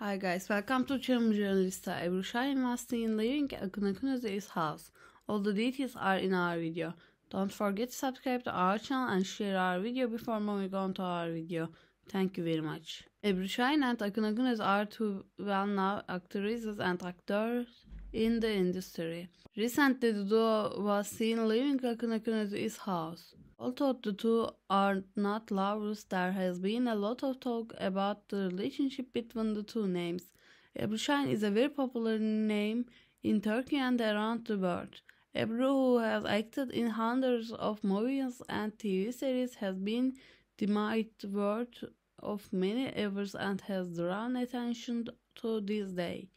Hi guys, welcome to Channel Journalista. Ebru will share investing in living Akunakunaze's house. All the details are in our video. Don't forget to subscribe to our channel and share our video before moving on to our video. Thank you very much. Ebru Şahin and Akın are two well-known actresses and actors in the industry. Recently, the duo was seen leaving Akın house. Although the two are not lovers, there has been a lot of talk about the relationship between the two names. Ebru is a very popular name in Turkey and around the world. Ebru, who has acted in hundreds of movies and TV series, has been the might word of many awards and has drawn attention to this day.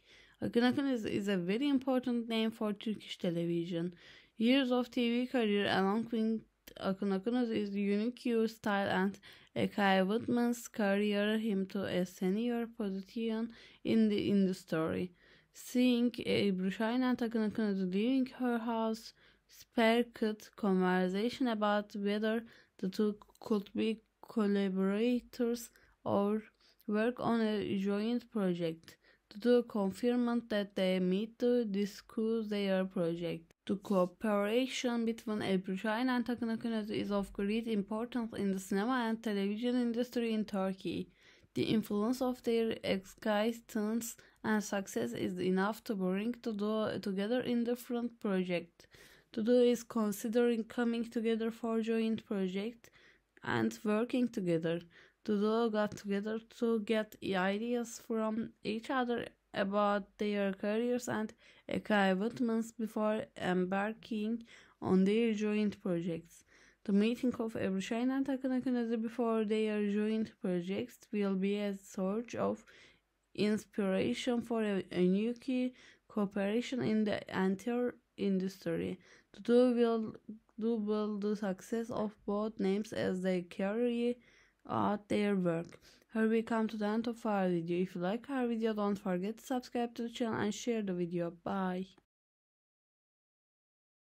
Akın Akın is, is a very important name for Turkish television. Years of TV career along with Akun Akuno's unique style and achievements career him to a senior position in the industry. Seeing Ibrahim and Akun leaving her house sparked conversation about whether the two could be collaborators or work on a joint project to confirm that they meet to discuss their project. The cooperation between China and Takanakünüz is of great importance in the cinema and television industry in Turkey. The influence of their existence and success is enough to bring to do together in different projects. To do is considering coming together for joint project and working together the duo got together to get ideas from each other about their careers and achievements before embarking on their joint projects. The meeting of Ebrushine and Akanakanezi before their joint projects will be a source of inspiration for a, a new key cooperation in the entire industry. The two will double the success of both names as they carry out their work. Here we come to the end of our video. If you like our video, don't forget to subscribe to the channel and share the video. Bye.